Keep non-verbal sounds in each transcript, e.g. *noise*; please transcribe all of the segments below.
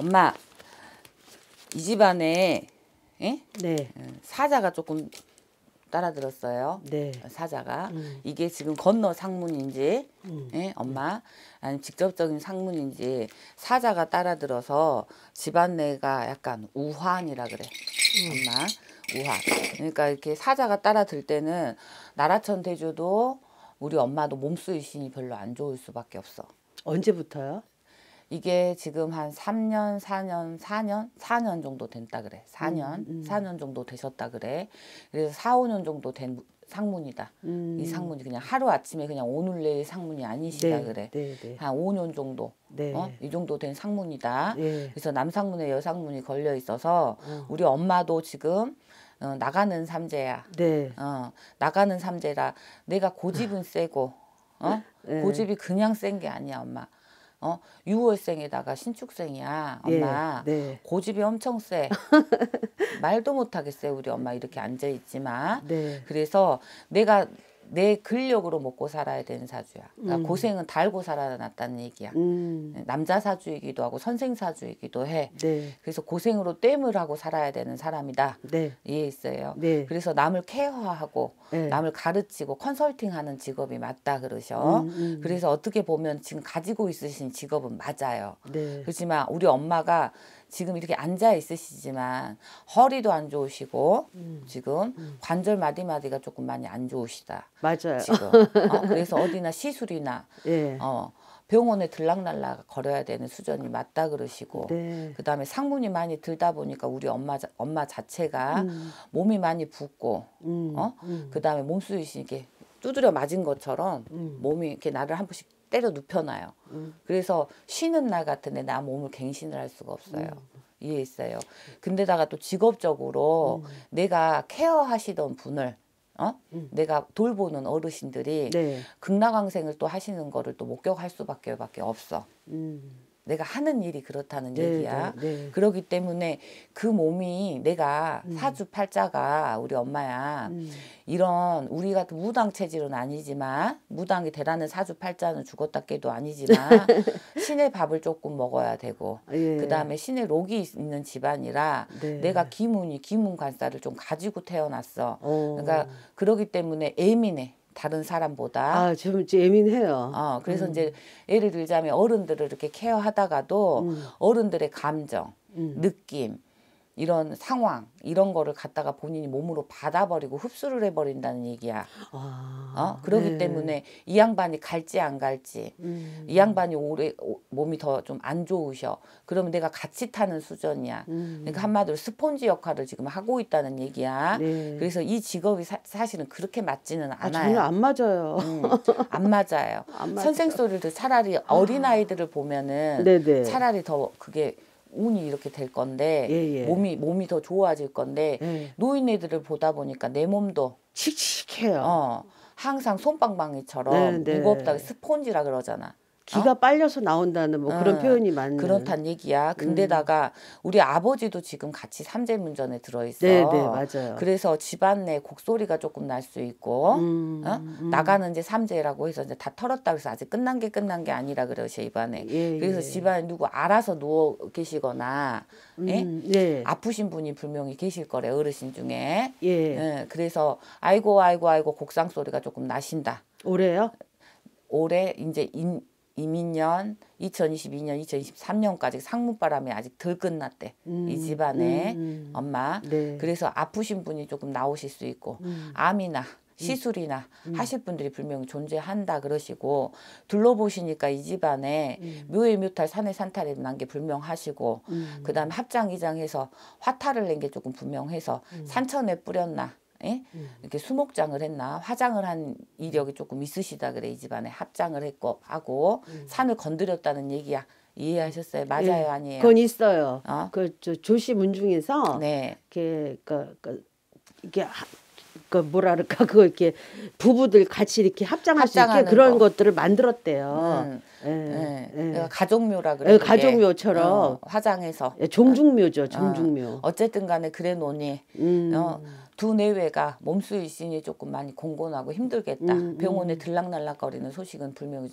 엄마 이 집안에 예? 네. 어, 사자가 조금 따라 들었어요. 네. 사자가 음. 이게 지금 건너 상문인지 음. 예? 엄마 네. 아니 직접적인 상문인지 사자가 따라 들어서 집안 내가 약간 우환이라 그래. 음. 엄마 우환. 그러니까 이렇게 사자가 따라 들 때는 나라천 대조도 우리 엄마도 몸쓰이신이 별로 안 좋을 수밖에 없어. 언제부터요? 이게 지금 한 3년, 4년, 4년, 4년 정도 된다 그래. 4년, 음, 음. 4년 정도 되셨다 그래. 그래서 4, 5년 정도 된 상문이다. 음. 이 상문이 그냥 하루 아침에 그냥 오늘 내일 상문이 아니시다 네, 그래. 네, 네. 한 5년 정도, 네. 어? 이 정도 된 상문이다. 예. 그래서 남상문에 여상문이 걸려 있어서 어. 우리 엄마도 지금 어, 나가는 삼재야. 네. 어, 나가는 삼재라 내가 고집은 아. 세고 어? 예. 고집이 그냥 센 게 아니야 엄마. 어, 6월생에다가 신축생이야, 엄마. 예, 네. 고집이 엄청 세. *laughs* 말도 못하겠어요, 우리 엄마 이렇게 앉아 있지만. 네. 그래서 내가 내 근력으로 먹고 살아야 되는 사주야. 그러니까 음. 고생은 달고 살아났다는 얘기야. 음. 네, 남자 사주이기도 하고 선생 사주이기도 해. 네. 그래서 고생으로 땜을 하고 살아야 되는 사람이다. 네. 이해 했어요 네. 그래서 남을 케어하고 네. 남을 가르치고 컨설팅하는 직업이 맞다 그러셔. 음, 음, 그래서 어떻게 보면 지금 가지고 있으신 직업은 맞아요. 네. 그렇지만 우리 엄마가 지금 이렇게 앉아 있으시지만 허리도 안 좋으시고 음. 지금 음. 관절 마디마디가 조금 많이 안 좋으시다. 맞아요. 지금. 어, 그래서 어디나 시술이나 *laughs* 예. 어, 병원에 들락날락 걸어야 되는 수준이 맞다 그러시고 네. 그다음에 상분이 많이 들다 보니까 우리 엄마 자, 엄마 자체가 음. 몸이 많이 붓고 음. 어? 음. 그다음에 몸수이신 게 두드려 맞은 것처럼 음. 몸이 이렇게 나를 한 번씩 때려 눕혀놔요. 음. 그래서 쉬는 날 같은데 나 몸을 갱신을 할 수가 없어요. 음. 이해했어요. 근데다가 또 직업적으로 음. 내가 케어하시던 분을 어? 음. 내가 돌보는 어르신들이 네. 극락항생을 또 하시는 거를 또 목격할 수밖에 밖에 없어. 음. 내가 하는 일이 그렇다는 네, 얘기야. 네, 네. 그러기 때문에 그 몸이 내가 음. 사주 팔자가 우리 엄마야. 음. 이런 우리 같은 무당 체질은 아니지만 무당이 대라는 사주 팔자는 죽었다 깨도 아니지만 *laughs* 신의 밥을 조금 먹어야 되고 아, 예. 그다음에 신의 록이 있는 집안이라 네. 내가 기문이 기문 관사를 좀 가지고 태어났어. 오. 어. 그러니까 그러기 때문에 예민해. 다른 사람보다 아, 좀 예민해요. 어, 그래서 음. 이제 예를 들자면 어른들을 이렇게 케어하다가도 음. 어른들의 감정, 음. 느낌 이런 상황 이런 거를 갖다가 본인이 몸으로 받아버리고 흡수를 해버린다는 얘기야. 아, 어? 그러기 네. 때문에 이 양반이 갈지 안 갈지 음. 이 양반이 오래 몸이 더 좀 안 좋으셔. 그러면 내가 같이 타는 수전이야 그러니까 음. 그러니까 한마디로 스폰지 역할을 지금 하고 있다는 얘기야. 네. 그래서 이 직업이 사, 실은 그렇게 맞지는 아, 않아요. 아, 전혀 안 맞아요. 음, 안 맞아요. *laughs* 안 선생 소리를 차라리 어린 아이들을 보면은 네네. 네. 차라리 더 그게 운이 이렇게 될 건데 예, 예. 몸이 몸이 더 좋아질 건데 예. 노인네들을 보다 보니까 내 몸도 칙칙해요. 어, 항상 솜방망이처럼 네, 네, 무겁다고 스폰지라 그러잖아. 기가 어? 빨려서 나온다는 뭐 그런 음, 표현이 많은 그렇단 얘기야. 음. 근데다가 음. 우리 아버지도 지금 같이 삼재문전에 들어있어. 네, 네, 맞아요. 그래서 집안 내 곡소리가 조금 날 수 있고 음, 어? 음. 나가는 이제 삼재라고 해서 이제 다 털었다 그래서 아직 끝난 게 끝난 게 아니라 그러셔 입안에. 예, 예. 그래서 예. 집안에 누구 알아서 누워 계시거나 음, 예? 예? 아프신 분이 분명히 계실 거래 어르신 중에. 예. 예. 그래서 아이고 아이고 아이고 곡상 소리가 조금 나신다. 올해요? 올해 이제 인, 이민년 2022년 2023년까지 상문바람이 아직 덜 끝났대 음, 이 집안에 음, 음, 엄마 네. 그래서 아프신 분이 조금 나오실 수 있고 음. 암이나 음. 시술이나 음. 하실 분들이 분명히 존재한다 그러시고 둘러보시니까 이 집안에 묘에 묘탈 산에 산탈이 난 게 분명하시고 그다음에 합장 이장해서 화타를낸게 조금 분명해서 산천에 뿌렸나 예? 음. 이렇게 수목장을 했나 화장을 한 이력이 조금 있으시다 그래 이 집안에 합장을 했고 하고 음. 산을 건드렸다는 얘기야 이해하셨어요? 예. 맞아요 예. 아니에요? 그건 있어요. 어? 그저 조씨 문중에서 네. 이렇게 그, 그 이게 그 뭐랄까 *laughs* 그 이렇게 부부들 같이 이렇게 합장할 수 있게 그런 거. 것들을 만들었대요. 음. 예, 네. 예. 가족묘라 그래요. 예, 가족묘처럼 어, 화장해서 예. 종중묘죠. 어, 종중묘. 어, 쨌든 간에 그래 놓니 음. 어, 두 내외가 몸수일신이 조금 많이 공곤하고 힘들겠다. 음, 음. 병원에 들락날락거리는 소식은 불명히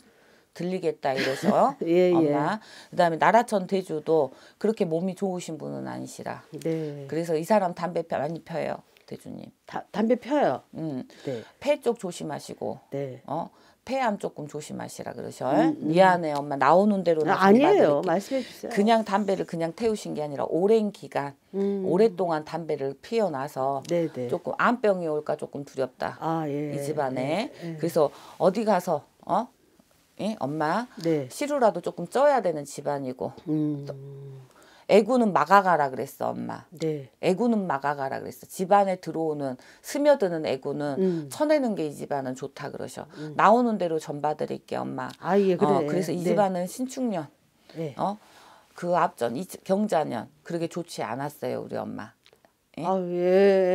들리겠다 이래서 *laughs* 예, 예, 엄마 예. 그다음에 나라천 대주도 그렇게 몸이 좋으신 분은 아니시라 네. 그래서 이 사람 담배 많이 펴요 대주님. 다, 담배 펴요. 음. 네. 폐 쪽 조심하시고. 네. 어. 폐암 조금 조심하시라 그러셔. 음, 음. 미안해 엄마 나오는 대로 아, 아니에요 말씀해 주세요. 그냥 담배를 그냥 태우신 게 아니라 오랜 기간 음. 오랫동안 담배를 피워놔서 네네. 네. 조금 암병이 올까 조금 두렵다 아, 예. 이 집안에 예, 예. 그래서 어디 가서 어 예? 엄마 네. 시루라도 조금 쪄야 되는 집안이고 음. 애구는 막아가라 그랬어 엄마. 네. 애구는 막아가라 그랬어. 집안에 들어오는 스며드는 애구는 음. 쳐내는 게 이 집안은 좋다 그러셔. 음. 나오는 대로 전봐드릴게 엄마. 아예 그래. 어, 그래서 이 네. 집안은 네. 신축년. 네. 어? 그 앞전 이, 경자년 그렇게 좋지 않았어요 우리 엄마. 예? 아, 예,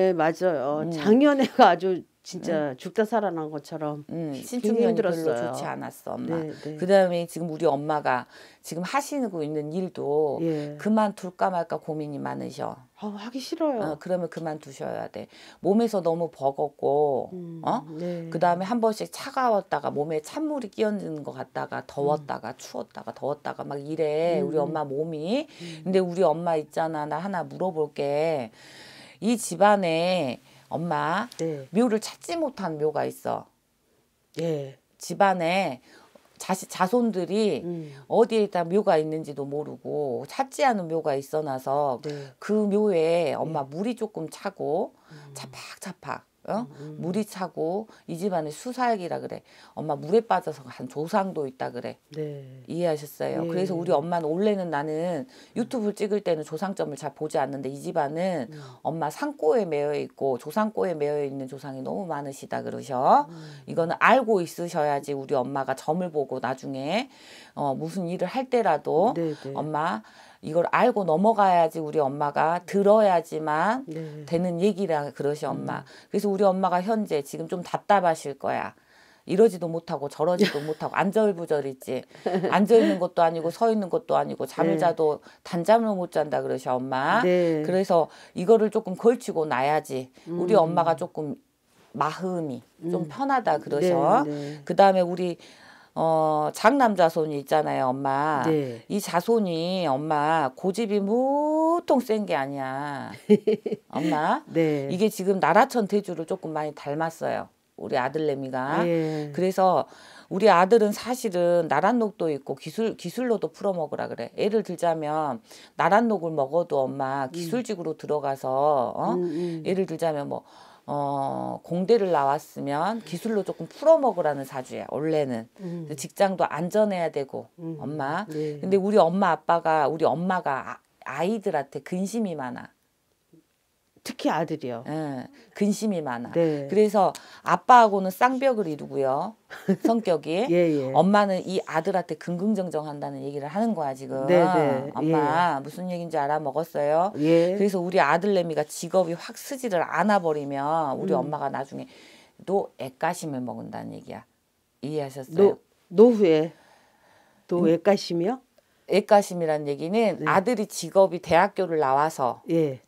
예 맞아요. 음. 작년에가 아주 진짜 음. 죽다 살아난 것처럼 음, 신축년이 별로 좋지 않았어 엄마. 네, 네. 그다음에 지금 우리 엄마가 지금 하시고 있는 일도 예. 그만둘까 말까 고민이 많으셔. 아, 하기 싫어요. 어, 그러면 그만두셔야 돼. 몸에서 너무 버겁고, 음, 어? 네. 그 다음에 한 번씩 차가웠다가 몸에 찬물이 끼얹는 것 같다가 더웠다가 음. 추웠다가 더웠다가 막 이래. 음. 우리 엄마 몸이. 음. 근데 우리 엄마 있잖아. 나 하나 물어볼게. 이 집안에 엄마 네. 묘를 찾지 못한 묘가 있어. 예. 집안에 자식 자손들이 음. 어디에 다 묘가 있는지도 모르고 찾지 않은 묘가 있어놔서 네. 그 묘에 엄마 네. 물이 조금 차고 음. 차팍차팍 어? 음. 물이 차고 이 집안에 수사액이라 그래. 엄마 물에 빠져서 한 조상도 있다 그래. 네. 이해하셨어요? 네. 그래서 우리 엄마는 원래는 나는 유튜브를 찍을 때는 조상점을 잘 보지 않는데 이 집안은 음. 엄마 상고에 매여 있고 조상고에 매여 있는 조상이 너무 많으시다 그러셔. 음. 이거는 알고 있으셔야지 우리 엄마가 점을 보고 나중에 어, 무슨 일을 할 때라도 네, 네. 엄마 이걸 알고 넘어가야지 우리 엄마가 들어야지만 네. 되는 얘기라 그러시 엄마. 음. 그래서 우리 엄마가 현재 지금 좀 답답하실 거야. 이러지도 못하고 저러지도 *laughs* 못하고 안절부절이지. 앉아 있는 것도 아니고 서 있는 것도 아니고 잠을 네. 자도 단잠을 못 잔다 그러셔 엄마. 네. 그래서 이거를 조금 걸치고 나야지. 음. 우리 엄마가 조금 마음이 음. 좀 편하다 그러셔. 네, 네. 그 다음에 우리 어, 장남 자손이 있잖아요, 엄마. 네. 이 자손이 엄마 고집이 무통 센 게 아니야. *laughs* 엄마. 네. 이게 지금 나라천 대주를 조금 많이 닮았어요. 우리 아들내미가. 네. 그래서 우리 아들은 사실은 나란녹도 있고 기술 기술로도 풀어 먹으라 그래. 예를 들자면 나란녹을 먹어도 엄마 음. 기술직으로 들어가서 어? 음, 음. 예를 들자면 뭐 어, 공대를 나왔으면 기술로 조금 풀어먹으라는 사주야, 원래는. 음. 직장도 안전해야 되고, 음. 엄마. 네. 근데 우리 엄마 아빠가, 우리 엄마가 아, 아이들한테 근심이 많아. 특히 아들이요. 예, 근심이 많아. 네. 그래서 아빠하고는 쌍벽을 이루고요. *laughs* 성격이. 예, 예. 엄마는 이 아들한테 긍긍정정한다는 얘기를 하는 거야 지금. 네, 네. 엄마 예. 무슨 얘기인지 알아 먹었어요. 예. 그래서 우리 아들내미가 직업이 확 쓰지를 않아 버리면 우리 음. 엄마가 나중에 또 애가심을 먹는다는 얘기야. 이해하셨어요? 노, 노후에 또 음. 애가심이요? 애가심이란 얘기는 네. 아들이 직업이 대학교를 나와서 예.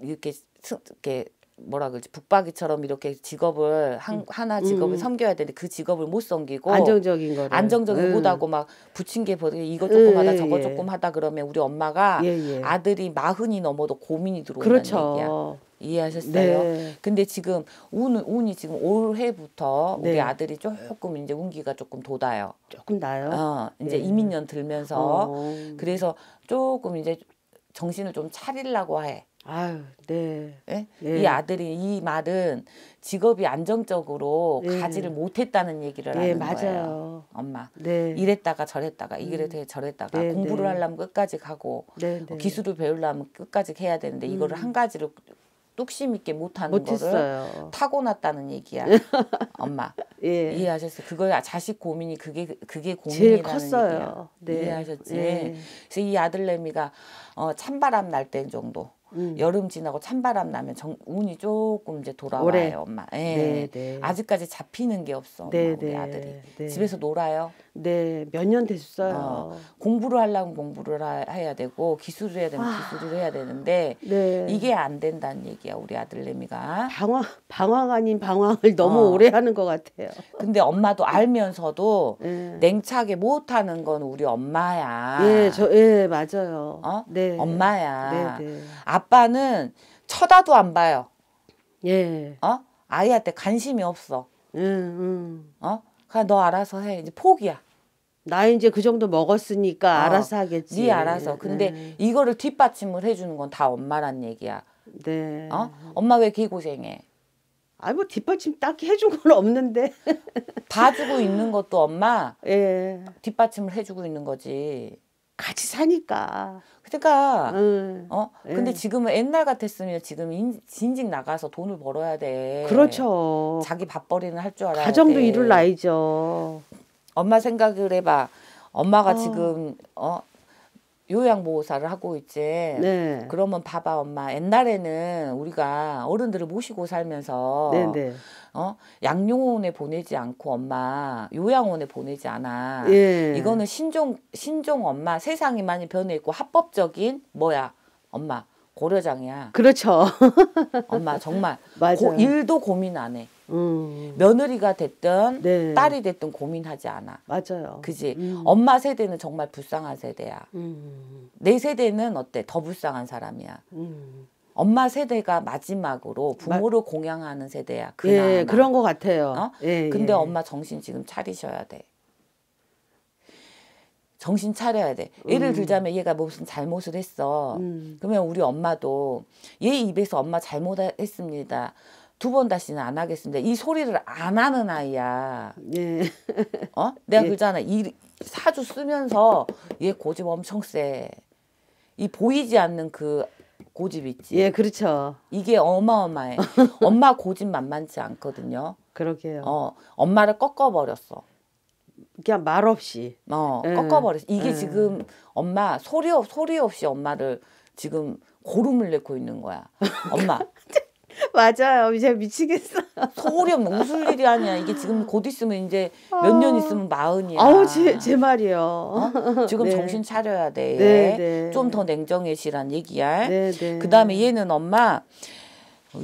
이렇게 이렇게 뭐라 그러지 북박이처럼 이렇게 직업을 한, 음. 하나 직업을 음. 섬겨야 되는데 그 직업을 못 섬기고 안정적인 거를 안정적인 음. 못하고 막 붙인 게 이거 조금 하다 저거 예. 예, 예. 조금 하다 그러면 우리 엄마가 예, 예. 아들이 마흔이 넘어도 고민이 들어오는 그렇죠. 얘기야. 이해하셨어요? 네. 근데 지금 운, 운이 지금 올해부터 네. 우리 아들이 조금 이제 운기가 조금 돋아요. 조금 나요? 어, 이제 네. 이민년 들면서 어. 그래서 조금 이제 정신을 좀 차리려고 해. 아유, 네. 예? 네. 이 아들이 이 말은 직업이 안정적으로 네. 가지를 못했다는 얘기를 네, 하는 맞아요. 거예요. 엄마. 네. 이랬다가 저랬다가 이랬다 음. 저랬다가 네, 공부를 네. 하려면 끝까지 가고 어, 기술을 배우려면 끝까지 해야 되는데 음. 이거를 한가지로 뚝심 있게 못하는 못했 거를 타고났다는 얘기야. *laughs* 엄마 예. 이해하셨어요? 그걸 자식 고민이 그게 그게 고민이라는 얘기야. 네. 이해하셨지? 예. 그래서 이 아들내미가 어, 찬바람 날 때 정도 음. 여름 지나고 찬바람 나면 정, 운이 조금 이제 돌아와요 올해. 엄마. 예. 네, 네. 아직까지 잡히는 게 없어 엄마, 네, 우리 네. 아들이 네. 집에서 놀아요. 네, 몇 년 됐어요. 어, 공부를 하려면 공부를 하, 해야 되고 기술을 해야 되면 아, 기술을 해야 되는데 네. 이게 안 된다는 얘기야 우리 아들내미가. 방황 방황 아닌 방황을 너무 어. 오래 하는 것 같아요. 근데 엄마도 알면서도 네. 예. 냉차게 못하는 건 우리 엄마야. 예, 저예 맞아요. 어? 네. 엄마야. 네, 네, 아빠는 쳐다도 안 봐요. 예. 어? 아이한테 관심이 없어. 음, 음. 어? 그냥 아, 너 알아서 해. 이제 포기야. 나 이제 그 정도 먹었으니까 어, 알아서 하겠지. 네 알아서. 근데 네. 이거를 뒷받침을 해주는 건 다 엄마란 얘기야. 네. 어? 엄마 왜 기고생해? 아니 뭐 뒷받침 딱히 해준 건 없는데. 봐주고 있는 것도 엄마. 예. 뒷받침을 해주고 있는 거지. 같이 사니까. 그러니까 응. 어 예. 근데 응. 지금은 옛날 같았으면 지금 인, 진직 나가서 돈을 벌어야 돼. 그렇죠. 자기 밥벌이는 할 줄 알아야 가정도 돼. 이룰 나이죠. 엄마 생각을 해봐. 엄마가 어. 지금 어 요양보호사를 하고 있지. 네. 그러면 봐봐 엄마 옛날에는 우리가 어른들을 모시고 살면서 네네. 어양육원에 보내지 않고 엄마 요양원에 보내지 않아. 예. 이거는 신종 신종 엄마 세상이 많이 변해 있고 합법적인 뭐야 엄마 고려장이야. 그렇죠. *laughs* 엄마 정말 고, 일도 고민 안 해. 음. 며느리가 됐든 네. 딸이 됐든 고민하지 않아. 맞아요. 그지? 음. 엄마 세대는 정말 불쌍한 세대야. 음. 음, 음. 내 세대는 어때? 더 불쌍한 사람이야. 음. 엄마 세대가 마지막으로 부모를 마... 공양하는 세대야. 그나 예, 그런 것 같아요. 어? 예, 예. 근데 예. 엄마 정신 지금 차리셔야 돼. 정신 차려야 돼. 예를 음. 들자면 얘가 무슨 잘못을 했어. 음. 그러면 우리 엄마도 얘 입에서 엄마 잘못했습니다. 두번 다시는 안 하겠습니다. 이 소리를 안 하는 아이야. 예. *laughs* 어? 내가 예. 그러잖아. 이 사주 쓰면서 얘 고집 엄청 세. 이 보이지 않는 그 고집 있지. 예, 그렇죠. 이게 어마어마해. *laughs* 엄마 고집 만만치 않거든요. 그러게요. 어, 엄마를 꺾어버렸어. 그냥 말 없이. 어, 예. 꺾어버렸어. 이게 예. 지금 엄마 소리 없 소리 없이 엄마를 지금 고름을 내고 있는 거야. 엄마 *laughs* *laughs* 맞아요. 이제 미치겠어. 소울이 없웃 일이 아니야. 이게 지금 곧 있으면 이제 몇 년 있으면 마흔이야. 아우 제, 제 말이요. 어? 지금 *laughs* 네. 정신 차려야 돼. 네, 네. 좀더 냉정해지란 얘기야. 네, 네. 그다음에 얘는 엄마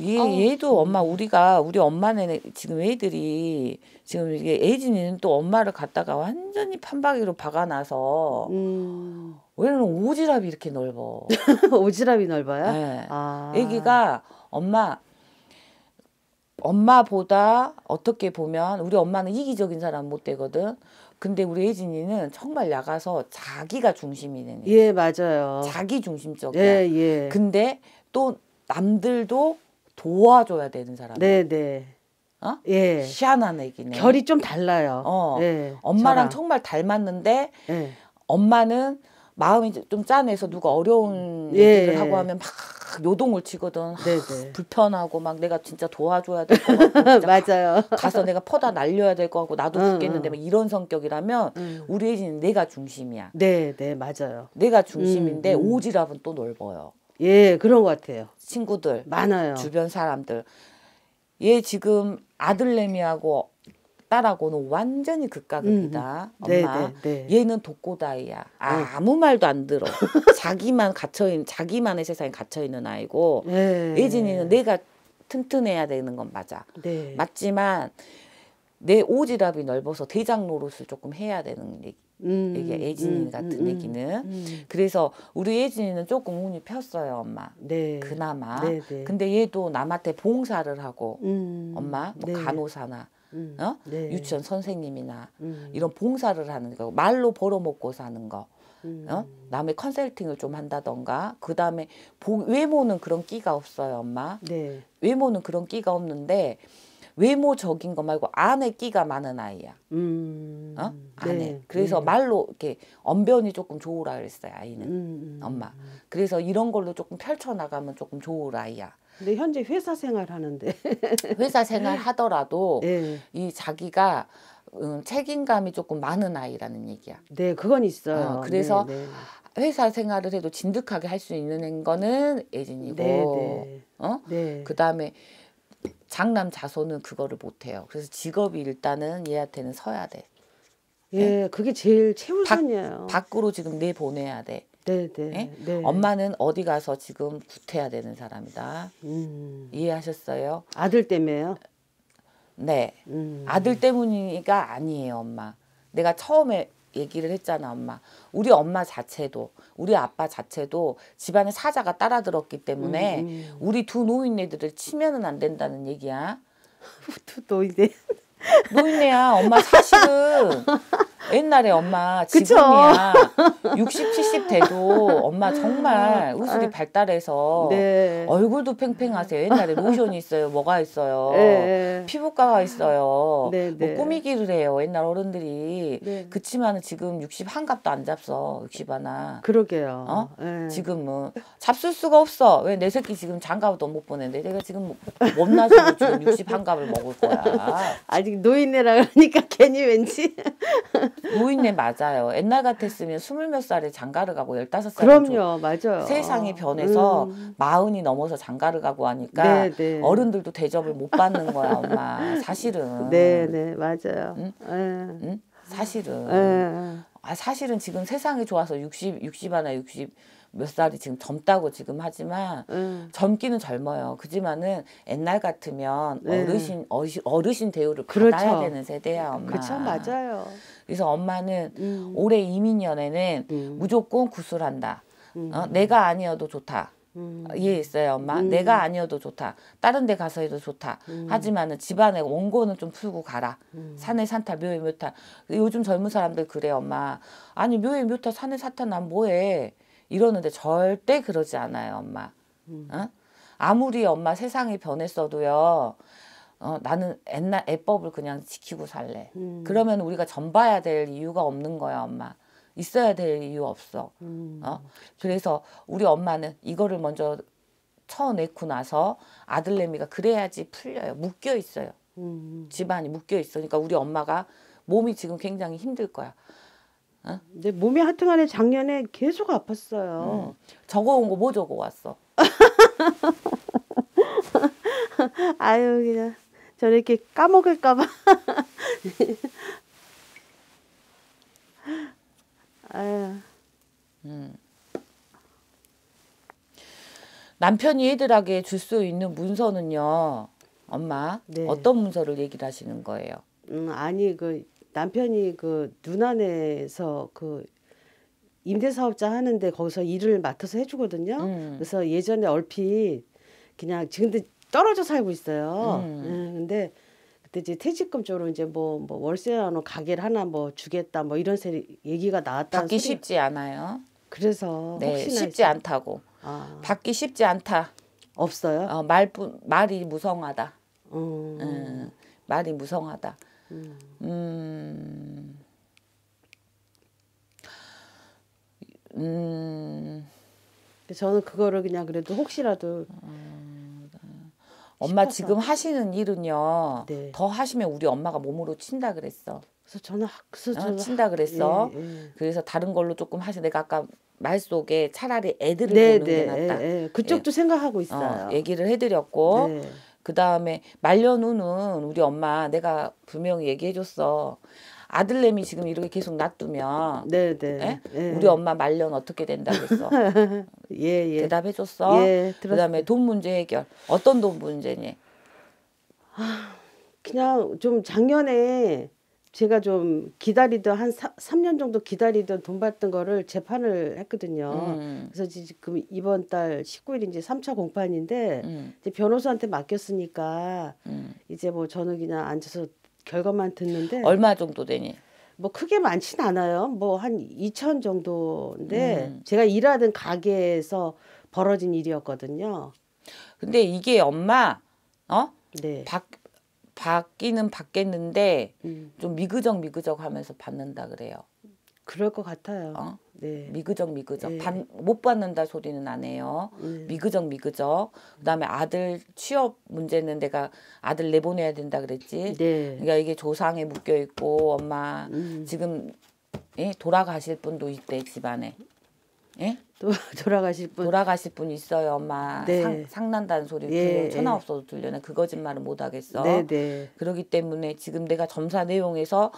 얘, 얘도 엄마 우리가 우리 엄마네 지금 애들이 지금 이게 에진이는또 엄마를 갖다가 완전히 판박이로 박아놔서 음. 왜냐면 오지랖이 이렇게 넓어. *laughs* 오지랖이 넓어요? 네. 아. 애기가 엄마 엄마보다 어떻게 보면 우리 엄마는 이기적인 사람 못 되거든. 근데 우리 혜진이는 정말 약가서 자기가 중심이 되는. 예, 맞아요. 자기 중심적이야. 예, 예. 근데 또 남들도 도와줘야 되는 사람. 네, 네. 어? 예. 희한한 애기네. 결이 좀 달라요. 어. 예, 엄마랑 저랑. 정말 닮았는데 예. 엄마는 마음이 좀 짠해서 누가 어려운 예, 얘기를 하고 하면 막 요동을 치거든. 하, 불편하고 막 내가 진짜 도와줘야 될것 같고 *laughs* 맞아요. 가서 내가 퍼다 날려야 될것 같고 나도 응, 죽겠는데 응. 막 이런 성격이라면 응. 우리 애지는 내가 중심이야. 네, 네 맞아요. 내가 중심인데 음, 음. 오지랖은 또 넓어요. 예, 그런 것 같아요. 친구들 많아요. 주변 사람들. 얘 지금 아들내미하고 아빠라고는 완전히 극과극이다. 음, 음. 엄마. 네, 네, 네. 얘는 독고다이야. 네. 아, 무 말도 안 들어. *laughs* 자기만 갇혀 있는 자기만의 세상에 갇혀 있는 아이고 네. 예진이는 내가 튼튼해야 되는 건 맞아. 맞지만 내 오지랖이 넓어서 대장 노릇을 조금 해야 되는 얘기. 음, 얘기 음, 예진이 음, 같은 음, 얘기는 음. 그래서 우리 예진이는 조금 운이 폈어요 엄마 네. 그나마 네, 네. 근데 얘도 남한테 봉사를 하고 엄마 뭐 간호사나 음. 어? 네. 유치원 선생님이나 음. 이런 봉사를 하는 거, 말로 벌어먹고 사는 거, 음. 어? 남의 컨설팅을 좀 한다던가, 그 다음에 외모는 그런 끼가 없어요, 엄마. 네. 외모는 그런 끼가 없는데, 외모적인 거 말고 안에 끼가 많은 아이야. 음, 어? 안에. 네, 그래서 네. 말로 이렇게 언변이 조금 좋으라 그랬어요, 아이는. 음, 음 엄마. 음, 음. 그래서 이런 걸로 조금 펼쳐나가면 조금 좋을 아이야. 근데 현재 회사 생활 하는데. *laughs* 회사 생활 하더라도 네. 이 자기가 음, 책임감이 조금 많은 아이라는 얘기야. 네, 그건 있어요. 어, 그래서 네, 네. 회사 생활을 해도 진득하게 할 수 있는 거는 예진이고, 네, 어? 그 다음에 장남 자손은 그거를 못해요. 그래서 직업이 일단은 얘한테는 서야 돼. 예, 네. 그게 제일 최우선이에요. 밖, 으로 지금 내 보내야 돼. 네, 네, 예? 네, 엄마는 어디 가서 지금 구태야 되는 사람이다. 음. 이해하셨어요? 아들 때문에요? 네. 음. 아들 때문이가 아니에요, 엄마. 내가 처음에 얘기를 했잖아 엄마. 우리 엄마 자체도 우리 아빠 자체도 집안에 사자가 따라들었기 때문에 음. 음. 우리 두 노인네들을 치면은 안 된다는 얘기야. *laughs* 두 노인네. 노인네야 엄마 사실은 *laughs* 옛날에 엄마 지금이야 60, *laughs* 70 돼도 엄마 정말 의술이 아, 아. 발달해서 네. 얼굴도 팽팽하세요. 옛날에 로션이 있어요. 뭐가 있어요. 네. 네. 피부과가 있어요. 네, 뭐 네. 꾸미기를 해요. 옛날 어른들이. 네. 그치만 지금 60한 갑도안 잡서. 60 하나. 그러게요. 어? 지금 은 잡술 수가 없어. 왜 내 새끼 지금 장갑도 못보는데 내가 지금 못나서 뭐, 지금 60한갑을 먹을 거야. *laughs* 아직 노인네라 그러니까 괜히 왠지 노인네 맞아요. 옛날 같았으면 스물 몇 살에 장가를 가고 열다섯 살에 그럼요, 맞아요. 세상이 변해서 음. 마흔이 넘어서 장가를 가고 하니까 네, 네. 어른들도 대접을 못 받는 거야, 엄마. 사실은. 네, 네, 맞아요. 응? 예. 응? 사실은. 에. 예, 예. 아, 사실은 지금 세상이 좋아서 60, 60 하나 60. 몇 살이 지금 젊다고 지금 하지만 음. 젊기는 젊어요. 그지만은 옛날 같으면 네. 어르신 어르신, 어르신 대우를 그렇죠. 받아야 되는 세대야 엄마. 그렇죠 맞아요. 그래서 엄마는 음. 올해 이민 연에는 음. 무조건 구술한다. 음. 어? 내가 아니어도 좋다. 음. 이해했어요, 엄마. 음. 내가 아니어도 좋다. 다른 데 가서 해도 좋다. 하지만은 집안에 원고는 좀 풀고 가라. 산에 산타, 묘에 묘타. 요즘 젊은 사람들 그래, 엄마. 아니, 묘에 묘타, 산에 산타 난 뭐해. 이러는데 절대 그러지 않아요, 엄마. 어? 아무리 엄마 세상이 변했어도요. 어, 나는 옛날 애법을 그냥 지키고 살래. 음. 그러면 우리가 전봐야 될 이유가 없는 거야, 엄마. 있어야 될 이유 없어. 음. 어? 그래서 우리 엄마는 이거를 먼저 쳐내고 나서 아들내미가 그래야지 풀려요. 묶여 있어요. 음. 집안이 묶여 있으니까 우리 엄마가 몸이 지금 굉장히 힘들 거야. 어? 내 몸이 하여튼간에 작년에 계속 아팠어요. 저거 온 거 뭐 저거 왔어? 아유 그냥. 저렇게 까먹을까봐. *laughs* 음. 남편이 애들에게 줄 수 있는 문서는요, 엄마 네. 어떤 문서를 얘기를 하시는 거예요? 음 아니 그 남편이 그 누난에서 그 임대사업자 하는데 거기서 일을 맡아서 해주거든요. 음. 그래서 예전에 얼핏 그냥 지금도 떨어져 살고 있어요. 음. 네, 근데 그때 이제 퇴직금 쪽으로 이제 뭐, 뭐 월세하는 가게를 하나 뭐 주겠다 뭐 이런 세 얘기가 나왔다. 받기 소리. 쉽지 않아요. 그래서 네, 쉽지 있어요. 않다고. 아. 받기 쉽지 않다. 없어요? 어, 말뿐 말이 무성하다. 음. 음, 말이 무성하다. 음. 음. 음. 저는 그거를 그냥 그래도 혹시라도 음. 엄마 싶어서. 지금 하시는 일은요. 네. 더 하시면 우리 엄마가 몸으로 친다 그랬어. 그래서 저는 그래서 어, 친다 그랬어. 예, 예. 그래서 다른 걸로 조금 하시. 내가 아까 말 속에 차라리 애들을 네, 보는 네, 게 예, 낫다. 예, 그쪽도 예. 생각하고 있어요. 어, 얘기를 해드렸고 네. 그 다음에 말년우는 우리 엄마 내가 분명히 얘기해줬어. 아들내미 지금 이렇게 계속 놔두면 네네 네. 예? 예? 우리 엄마 말년 어떻게 된다 그랬어 *laughs* 예, 예. 대답해줬어 예, 그다음에 돈 문제 해결 어떤 돈 문제니 아, 그냥 좀 작년에 제가 좀 기다리던 한 사, 3년 정도 기다리던 돈 받던 거를 재판을 했거든요. 음. 그래서 지금 이번 달 19일인지 3차 공판인데 음. 이제 변호사한테 맡겼으니까 음. 이제 뭐 저는 그냥 앉아서 결과만 듣는데 얼마 정도 되니? 뭐 크게 많진 않아요. 뭐 한 2천 정도인데 음. 제가 일하던 가게에서 벌어진 일이었거든요. 근데 이게 엄마 어? 네. 바, 바뀌는 바뀌는데좀 음. 미그적 미그적 하면서 받는다 그래요. 그럴 것 같아요. 어? 네. 미그적 미그적 네. 반, 못 받는다 소리는 안 해요. 네. 미그적 미그적. 음. 그다음에 아들 취업 문제는 내가 아들 내보내야 된다 그랬지. 네. 그러니까 이게 조상에 묶여 있고 엄마 음. 지금 예? 돌아가실 분도 있대 집안에. 예? 또 *laughs* 돌아가실 분 돌아가실 분 있어요 엄마 네. 상, 상난다는 소리 예, 들려 예. 천하 없어도 들려나 그 거짓말은 못 하겠어. 네, 네. 그러기 때문에 지금 내가 점사 내용에서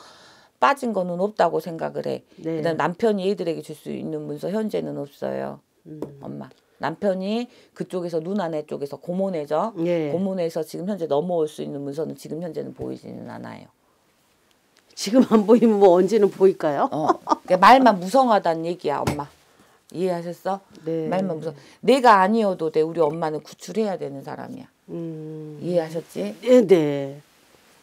빠진 거는 없다고 생각을 해. 네. 그다음 남편이 애들에게 줄 수 있는 문서 현재는 없어요. 음. 엄마. 남편이 그쪽에서 누나네 쪽에서 고모네죠. 예. 고모네에서 지금 현재 넘어올 수 있는 문서는 지금 현재는 보이지는 않아요. 지금 안 보이면 뭐 언제는 보일까요? 어. 그러니까 말만 무성하다는 얘기야, 엄마. 이해하셨어? 네. 말만 무성. 내가 아니어도 돼. 우리 엄마는 구출해야 되는 사람이야. 음... 이해하셨지? 네, 네.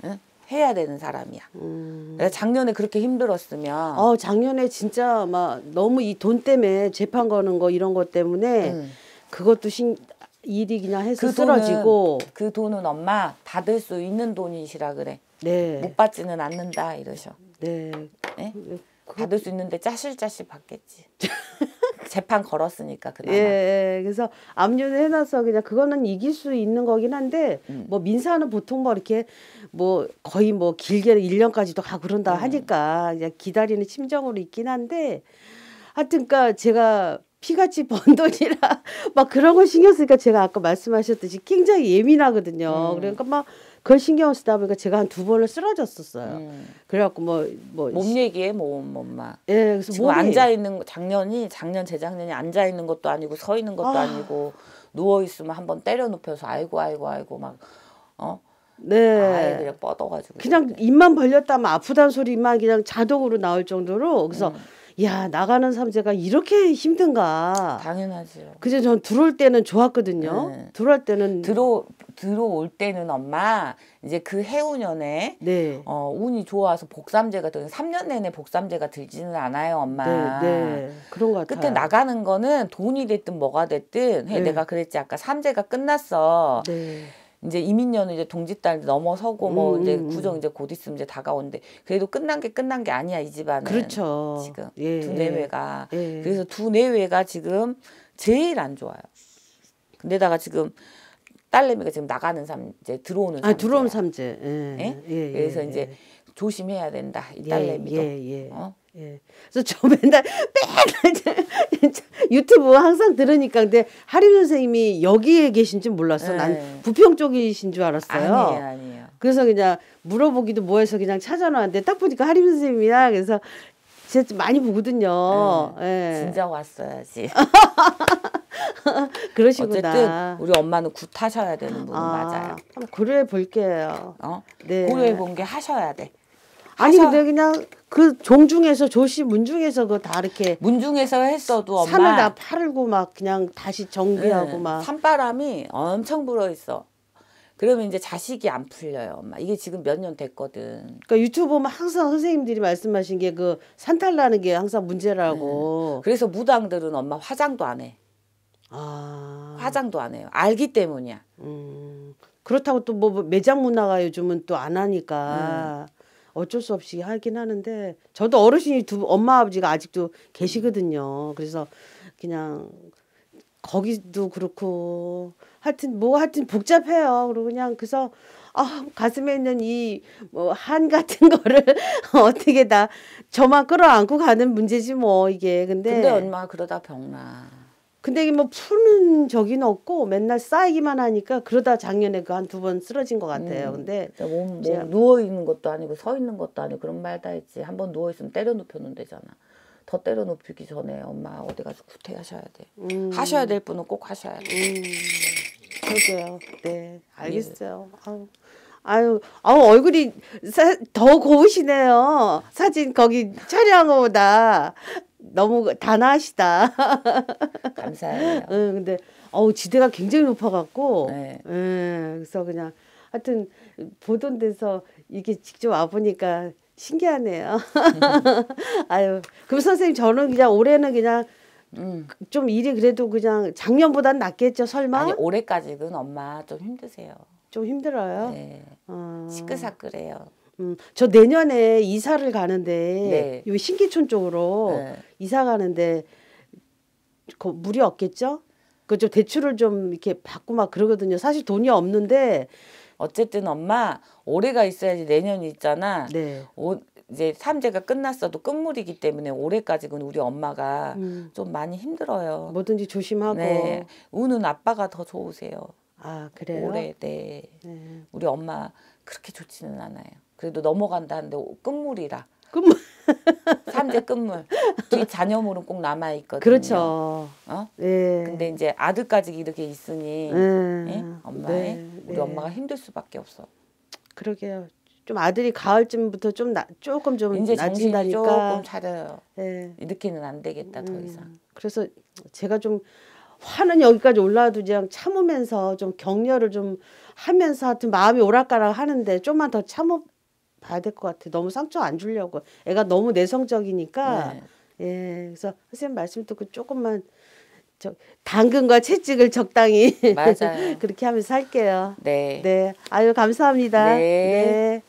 응? 해야 되는 사람이야. 음. 작년에 그렇게 힘들었으면. 어, 작년에 진짜 막 너무 이 돈 때문에 재판 거는 거 이런 것 때문에 음. 그것도 신 일이 그냥 해서 그 쓰러지고 돈은, 그 돈은 엄마 받을 수 있는 돈이시라 그래. 네. 못 받지는 않는다 이러셔. 네. 네? 그그 받을 수 있는데 짜실짜실 받겠지. *laughs* 재판 걸었으니까 그나마. 예, 예. 그래서 압류를 해놔서 그냥 그거는 이길 수 있는 거긴 한데 음. 뭐 민사는 보통 뭐 이렇게 뭐 거의 뭐 길게 는 1년까지도 가 그런다 음. 하니까 그냥 기다리는 심정으로 있긴 한데 하여튼 그니까 제가 피같이 번 *laughs* 돈이라 막 그런 걸 신경 쓰니까 제가 아까 말씀하셨듯이 굉장히 예민하거든요. 음. 그러니까 막 그걸 신경 쓰다 보니까 제가 한 두 번을 쓰러졌었어요. 음. 그래갖고 뭐 뭐 몸 얘기에 뭐, 몸 몸마. 예, 그래서 지금 몸이... 앉아 있는 작년이 작년 재작년이 앉아 있는 것도 아니고 서 있는 것도 아. 니고 누워 있으면 한 번 때려 눕혀서 아이고 아이고 아이고 막 어. 네. 아예 그냥 뻗어가지고. 그냥 그래. 입만 벌렸다면 아프다는 소리만 그냥 자동으로 나올 정도로 그래서. 음. 야 나가는 삼재가 이렇게 힘든가. 당연하죠. 그제 전 들어올 때는 좋았거든요. 네. 들어올 때는 들어 들어올 때는 엄마 이제 그 해운년에 네. 어, 운이 좋아서 복삼재가 또 3년 내내 복삼재가 들지는 않아요, 엄마. 네, 네. 그런 것 같아요. 그때 나가는 거는 돈이 됐든 뭐가 됐든 해 네. 내가 그랬지 아까 삼재가 끝났어. 네. 이제 이민년은 이제 동짓달 넘어서고 뭐 음, 이제 음, 음. 구정 이제 곧 있으면 이제 다가오는데 그래도 끝난 게 끝난 게 아니야 이 집안은 그렇죠. 지금 예, 두 예. 내외가 예. 그래서 두 내외가 지금 제일 안 좋아요. 근데다가 지금 딸내미가 지금 나가는 삼 이제 들어오는 아들어오 삼재. 예. 예? 예, 예 그래서 이제 조심해야 된다 이 딸내미도. 어? 예. 그래서 저 *laughs* 맨날 맨날 유튜브 항상 들으니까 근데 하림 선생님이 여기에 계신 줄 몰랐어. 네. 난 부평 쪽이신 줄 알았어요. 아니에요, 아니에요. 그래서 그냥 물어보기도 뭐해서 그냥 찾아놨는데 딱 보니까 하림 선생님이야. 그래서 진짜 많이 보거든요. 네. 예. 진짜 왔어야지. *laughs* 그러시구나. 어쨌든 우리 엄마는 굿 하셔야 되는 부분 아, 맞아요. 한번 고려해 볼게요. 어? 네. 고려해 본 게 하셔야 돼. 하셔... 아니 근데 그냥 그 종중에서 조씨 문중에서 그 다 이렇게 문중에서 했어도 엄마 산을 다 팔고 막 그냥 다시 정비하고 응, 네. 막 산바람이 엄청 불어 있어. 그러면 이제 자식이 안 풀려요, 엄마. 이게 지금 몇 년 됐거든. 그러니까 유튜브 보면 항상 선생님들이 말씀하신 게 그 산탈나는 게 항상 문제라고. 응. 네. 그래서 무당들은 엄마 화장도 안 해. 아. 화장도 안 해요. 알기 때문이야. 음. 그렇다고 또 뭐 매장 문화가 요즘은 또 안 하니까. 음. 어쩔 수 없이 하긴 하는데 저도 어르신이 두 엄마 아버지가 아직도 계시거든요. 그래서 그냥 거기도 그렇고 하여튼 뭐 하여튼 복잡해요. 그리고 그냥 그래서 아, 가슴에 있는 이 뭐 한 같은 *laughs* 거를 어떻게 다 저만 끌어안고 가는 문제지 뭐 이게 근데 근데 얼마 그러다 병나. 근데 이게 뭐 푸는 적이 없고 맨날 쌓이기만 하니까 그러다 작년에 그 한 두 번 쓰러진 것 같아요. 음, 근데 그러니까 몸, 몸 누워 있는 것도 아니고 서 있는 것도 아니고 그런 말 다 했지. 한번 누워 있으면 때려 눕혀 놓는되잖아더 때려 눕히기 전에 엄마 어디 가서 구태하셔야 돼. 음. 하셔야 될 분은 꼭 하셔야 돼. 음. 그러게요. 네, 알겠어요. 예. 아유. 아유, 얼굴이 사, 더 고우시네요. 사진 거기 촬영하고보다 너무 단아하시다. *laughs* 감사해요. 응, 근데 어우 지대가 굉장히 높아갖고, 네. 응, 예, 그래서 그냥 하여튼 보던 데서 이게 직접 와 보니까 신기하네요. *laughs* 아유, 그럼 선생님 저는 그냥 올해는 그냥 음. 좀 일이 그래도 그냥 작년보단 낫겠죠 설마? 아니 올해까지는 엄마 좀 힘드세요. 좀 힘들어요. 네. 어... 시끌사끌해요. 음, 저 내년에 이사를 가는데 네. 요 신기촌 쪽으로 네. 이사 가는데 그 무리 없겠죠? 그좀 대출을 좀 이렇게 받고 막 그러거든요. 사실 돈이 없는데 어쨌든 엄마 올해가 있어야지 내년이 있잖아. 네. 오, 이제 삼재가 끝났어도 끝물이기 때문에 올해까지는 우리 엄마가 음. 좀 많이 힘들어요. 뭐든지 조심하고. 네. 우는 아빠가 더 좋으세요. 아 그래요? 올해 네. 네. 우리 엄마 그렇게 좋지는 않아요. 그래도 넘어간다는데 끝물이라. 끝물. *laughs* 삼재 끝물. 뒤 잔여물은 꼭 남아 있거든요. 그렇죠. 어? 예. 근데 이제 아들까지 이렇게 있으니 음, 예? 엄마의 네, 우리 네. 엄마가 힘들 수밖에 없어. 그러게요. 좀 아들이 가을쯤부터 좀 나, 조금 좀 이제 정신이 조금 차려요. 예. 이렇게는 안 되겠다 더 음. 이상. 음, 그래서 제가 좀 화는 여기까지 올라와도 그냥 참으면서 좀 격려를 좀 하면서 하여튼 마음이 오락가락 하는데 좀만 더 참읍 봐야 될 것 같아. 너무 상처 안 주려고. 애가 너무 내성적이니까. 네. 예. 그래서 선생님 말씀 듣고 조금만 저 당근과 채찍을 적당히 맞아요. *laughs* 그렇게 하면서 살게요. 네. 네. 아유 감사합니다. 네. 네.